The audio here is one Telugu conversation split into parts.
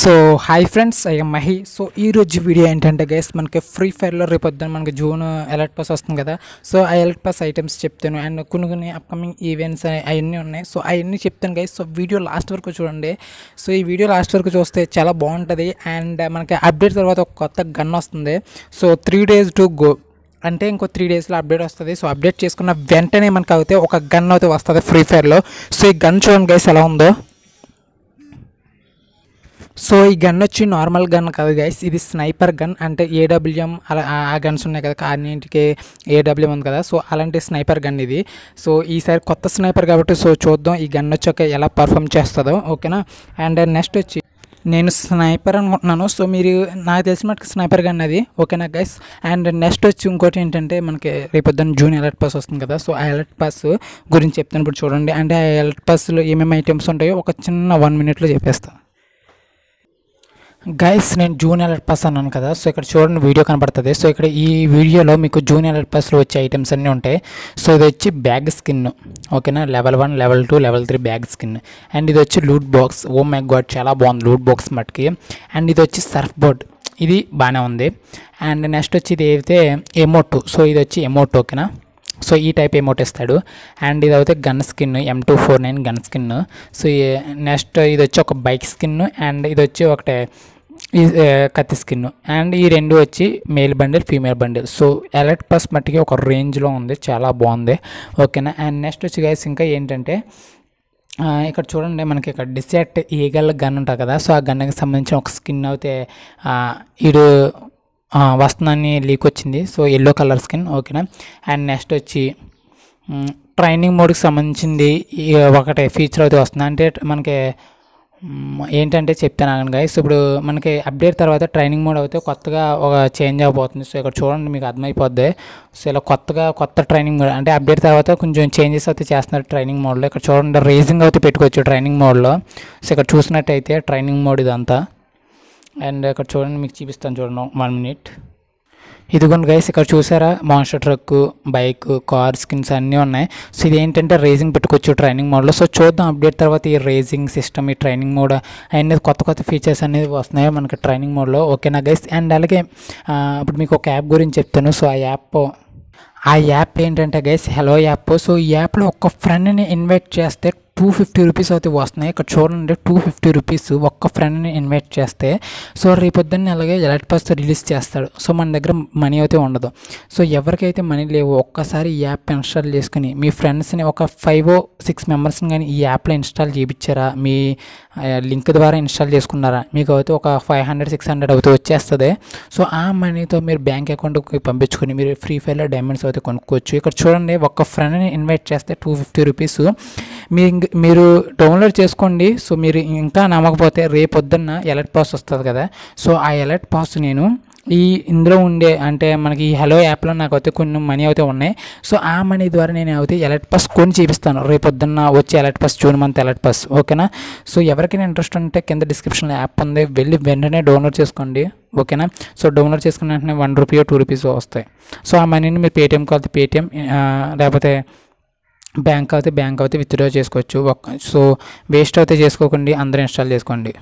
so hi friends I'm Mahi so ఈరోజు వీడియో ఏంటంటే గైస్ మనకి ఫ్రీ ఫైర్లో వద్దాం మనకి జూన్ ఎలర్ట్ పాస్ వస్తుంది కదా సో ఆ ఎలర్ట్ పాస్ ఐటమ్స్ చెప్తాను అండ్ కొన్ని కొన్ని అప్కమింగ్ ఈవెంట్స్ అవన్నీ ఉన్నాయి సో అవన్నీ చెప్తాను గైస్ సో వీడియో లాస్ట్ వరకు చూడండి సో ఈ వీడియో లాస్ట్ వరకు చూస్తే చాలా బాగుంటుంది అండ్ మనకి అప్డేట్ తర్వాత ఒక కొత్త గన్ వస్తుంది so three days to go అంటే ఇంకో త్రీ డేస్లో అప్డేట్ వస్తుంది సో అప్డేట్ చేసుకున్న వెంటనే మనకు అయితే ఒక గన్ అయితే వస్తుంది ఫ్రీ ఫైర్లో సో ఈ గన్ చూడండి గైస్ ఎలా ఉందో సో ఈ గన్ వచ్చి నార్మల్ గన్ కాదు గైస్ ఇది స్నైపర్ గన్ అంటే ఏడబ్ల్యూఎం అలా ఆ గన్స్ ఉన్నాయి కదా అన్నింటికి ఏడబ్ల్యూఎం ఉంది కదా సో అలాంటి స్నైపర్ గన్ ఇది సో ఈసారి కొత్త స్నైపర్ కాబట్టి సో చూద్దాం ఈ గన్ వచ్చాక ఎలా పర్ఫామ్ చేస్తుందో ఓకేనా అండ్ నెక్స్ట్ వచ్చి నేను స్నైపర్ అనుకుంటున్నాను సో మీరు నాకు తెలిసిన మటుకు స్నైపర్ గన్ అది ఓకేనా గైస్ అండ్ నెక్స్ట్ వచ్చి ఇంకోటి ఏంటంటే మనకి రేపొద్దున జూన్ అలర్ట్ పాస్ వస్తుంది కదా సో ఆ అలర్ట్ పాస్ గురించి చెప్తాను ఇప్పుడు చూడండి అంటే ఆ అలర్ట్ పాస్లో ఏమేమి ఐటమ్స్ ఉంటాయో ఒక చిన్న వన్ మినిట్లో చెప్పేస్తాను గైస్ నేను జూన్ అలర్ట్ పాస్ అన్నాను కదా సో ఇక్కడ చూడండి వీడియో కనబడుతుంది సో ఇక్కడ ఈ వీడియోలో మీకు జూన్ అలర్ట్ పాస్లో వచ్చే ఐటమ్స్ అన్నీ ఉంటాయి సో ఇది వచ్చి బ్యాగ్ స్కిన్ ఓకేనా level one level two level three bag skin and ఇది వచ్చి loot box oh my god చాలా బాగుంది లూట్ బాక్స్ మట్టుకి అండ్ ఇది వచ్చి సర్ఫ్ బోర్డ్ ఇది బాగానే ఉంది అండ్ నెక్స్ట్ వచ్చి ఇది అయితే ఎమోట్ సో ఇది వచ్చి ఎమోట్ ఓకేనా సో ఈ టైప్ ఏమౌట్ ఇస్తాడు అండ్ ఇది అయితే gun skin M two four nine gun skin so next ఇది వచ్చి ఒక బైక్ స్కిన్ అండ్ ఇది వచ్చి ఒకటే కత్తి స్కిన్ అండ్ ఈ రెండు వచ్చి male bundle female bundle so elite plus మట్టికి ఒక రేంజ్లో ఉంది చాలా బాగుంది ఓకేనా అండ్ నెక్స్ట్ వచ్చి గైస్ ఇంకా ఏంటంటే ఇక్కడ చూడండి మనకి ఇక్కడ డిసెట్ ఈగల్ గన్ ఉంటుంది కదా సో ఆ గన్కి సంబంధించిన ఒక స్కిన్ అయితే ఇడు వస్తుందని లీక్ వచ్చింది సో ఎల్లో కలర్ స్కిన్ ఓకేనా అండ్ నెక్స్ట్ వచ్చి ట్రైనింగ్ మోడ్కి సంబంధించింది ఒకటే ఫీచర్ అయితే వస్తుంది అంటే మనకి ఏంటంటే చెప్తాను గైస్ ఇప్పుడు మనకి అప్డేట్ తర్వాత ట్రైనింగ్ మోడ్ అయితే కొత్తగా ఒక చేంజ్ అయిపోతుంది సో ఇక్కడ చూడండి మీకు అర్థమైపోద్ది సో ఇలా కొత్తగా కొత్త ట్రైనింగ్ మోడ్ అంటే అప్డేట్ తర్వాత కొంచెం చేంజెస్ అయితే చేస్తున్నారు ట్రైనింగ్ మోడ్లో ఇక్కడ చూడండి రేజింగ్ అయితే పెట్టుకోవచ్చు ట్రైనింగ్ మోడ్లో సో ఇక్కడ చూసినట్టయితే ట్రైనింగ్ మోడ్ ఇదంతా అండ్ uh, ఇక్కడ చూడండి మీకు చూపిస్తాను చూడండి వన్ మినిట్ ఇదిగోండి గైస్ ఇక్కడ చూసారా monster truck bike car skins అన్నీ ఉన్నాయి సో ఇది ఏంటంటే రేసింగ్ పెట్టుకోవచ్చు ట్రైనింగ్ మోడ్లో సో చూద్దాం అప్డేట్ తర్వాత ఈ రేసింగ్ సిస్టమ్ ఈ ట్రైనింగ్ మోడ్ అండ్ కొత్త కొత్త ఫీచర్స్ అనేవి వస్తున్నాయి మనకి ట్రైనింగ్ మోడ్లో ఓకేనా గైస్ అండ్ అలాగే ఇప్పుడు మీకు ఒక యాప్ గురించి చెప్తాను సో ఆ యాప్ ఆ యాప్ ఏంటంటే గైస్ హలో యాప్ సో ఈ యాప్లో ఒక ఫ్రెండ్ని ఇన్వైట్ చేస్తే టూ ఫిఫ్టీ రూపీస్ అయితే వస్తున్నాయి ఇక్కడ చూడండి టూ ఫిఫ్టీ రూపీస్ ఒక్క ఫ్రెండ్ని ఇన్వైట్ చేస్తే సో రేపొద్దున్న అలాగే ఎలర్ట్ పాస్ రిలీజ్ చేస్తాడు సో మన దగ్గర మనీ అయితే ఉండదు సో ఎవరికైతే మనీ లేవో ఒక్కసారి ఈ యాప్ ఇన్స్టాల్ చేసుకుని మీ ఫ్రెండ్స్ని ఒక ఫైవ్ సిక్స్ మెంబర్స్ని కానీ ఈ యాప్లో ఇన్స్టాల్ చేయించారా మీ లింక్ ద్వారా ఇన్స్టాల్ చేసుకున్నారా మీకు అయితే ఒక ఫైవ్ హండ్రెడ్ సిక్స్ హండ్రెడ్ అయితే వచ్చేస్తుంది సో ఆ మనీతో మీరు బ్యాంక్ అకౌంట్కి పంపించుకుని మీరు ఫ్రీ ఫైర్లో డైమండ్స్ అయితే కొనుక్కోవచ్చు ఇక్కడ చూడండి ఒక్క ఫ్రెండ్ని ఇన్వైట్ చేస్తే టూ ఫిఫ్టీ రూపీస్ మీ మీరు డౌన్లోడ్ చేసుకోండి సో మీరు ఇంకా నమ్మకపోతే రేపొద్దున్న ఎలర్ట్ పాస్ వస్తుంది కదా సో ఆ ఎలర్ట్ పాస్ నేను ఈ ఇందులో ఉండే అంటే మనకి ఈ హలో యాప్లో నాకు అయితే కొన్ని మనీ అయితే ఉన్నాయి సో ఆ మనీ ద్వారా నేను అయితే ఎలర్ట్ పాస్ కొని చూపిస్తాను రేపొద్దున్న వచ్చి elite pass June month elite pass ఓకేనా సో ఎవరికైనా ఇంట్రెస్ట్ ఉంటే కింద డిస్క్రిప్షన్లో యాప్ ఉంది వెళ్ళి వెంటనే డౌన్లోడ్ చేసుకోండి ఓకేనా సో డౌన్లోడ్ చేసుకున్న వెంటనే వన్ రూపీ టూ రూపీస్ వస్తాయి సో ఆ మనీని మీరు పేటీఎం కాదు పేటీఎం లేకపోతే బ్యాంక్ అయితే బ్యాంక్ అయితే విత్డ్రా చేసుకోవచ్చు సో వేస్ట్ అయితే చేసుకోకండి అందరూ ఇన్స్టాల్ చేసుకోండి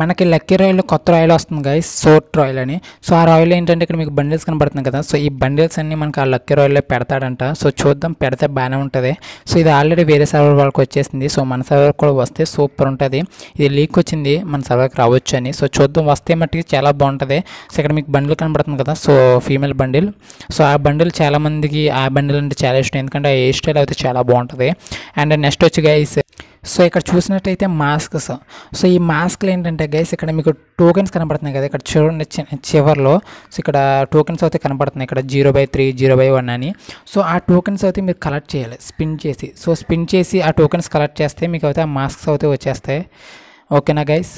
మనకి లక్కీ రాయిల్లో కొత్త రాయిల్ వస్తుంది గాయ సోట్ రాయిల్ అని సో ఆ రాయిల్ ఏంటంటే ఇక్కడ మీకు బండిల్స్ కనబడుతుంది కదా సో ఈ బండిల్స్ అన్ని మనకి ఆ లక్కీ రాయిల్లో పెడతాడంట సో చూద్దాం పెడితే బాగానే ఉంటుంది సో ఇది ఆల్రెడీ వేరే సర్వర్ వాళ్ళకి వచ్చేసింది సో మన సర్వర్ కూడా వస్తే సూపర్ ఉంటుంది ఇది లీక్ వచ్చింది మన సర్వర్కి రావచ్చు అని సో చూద్దాం వస్తే మట్టికి చాలా బాగుంటుంది సో ఇక్కడ మీకు బండిల్ కనబడుతుంది కదా సో ఫీమేల్ బండిల్ సో ఆ బండిల్ చాలామందికి ఆ బండిల్ అంటే చాలా ఇష్టం ఎందుకంటే ఆ హెయిర్ స్టైల్ అయితే చాలా బాగుంటుంది అండ్ నెక్స్ట్ వచ్చి గాయస్ సో ఇక్కడ చూసినట్టయితే మాస్క్స్ సో ఈ మాస్క్లు ఏంటంటే గైస్ ఇక్కడ మీకు టోకెన్స్ కనబడుతున్నాయి కదా ఇక్కడ చూడండి చివరిలో సో ఇక్కడ టోకెన్స్ అయితే కనబడుతున్నాయి ఇక్కడ zero by three zero by one అని సో ఆ టోకెన్స్ అయితే మీరు కలెక్ట్ చేయాలి స్పిన్ చేసి సో స్పిన్ చేసి ఆ టోకెన్స్ కలెక్ట్ చేస్తే మీకు అయితే ఆ మాస్క్స్ అయితే వచ్చేస్తాయి ఓకేనా గైస్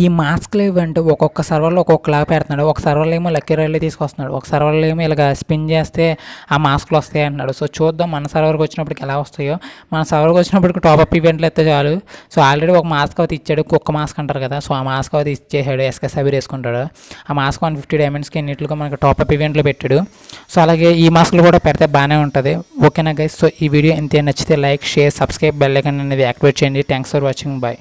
ఈ మాస్క్లు ఇవంటే ఒక్కొక్క సర్వర్లో ఒక్కొక్కలా పెడుతున్నాడు ఒక సర్వర్లో ఏమో లక్కీ రైల్లో తీసుకొస్తున్నాడు ఒక సర్వర్లో ఏమో ఇలాగ స్పిన్ చేస్తే ఆ మాస్క్లు వస్తాయి అన్నాడు సో చూద్దాం మన సర్వర్కి వచ్చినప్పటికి ఎలా వస్తాయో మన సర్వర్కి వచ్చినప్పటికి టాప్అప్ ఈవెంట్లు అయితే చాలు సో ఆల్రెడీ ఒక మాస్క్ అయితే ఇచ్చాడు కుక్క మాస్క్ అంటారు కదా సో ఆ మాస్క్ అయితే ఇచ్చేసాడు ఎస్కే సబీర్ వేసుకుంటాడు ఆ మాస్క్ వన్ ఫిఫ్టీ డైమండ్స్కి ఎన్నిట్లుగా మనకి టాప్అప్ ఈవెంట్లో పెట్టాడు సో అలాగే ఈ మాస్క్లు కూడా పెడితే బాగానే ఉంటుంది ఓకేనా గైస్ సో ఈ వీడియో ఎంత నచ్చితే లైక్ షేర్ సబ్స్క్రైబ్ బెల్లైకన్ అనేది యాక్టివేట్ చేయండి థ్యాంక్స్ ఫర్ వాచింగ్ బాయ్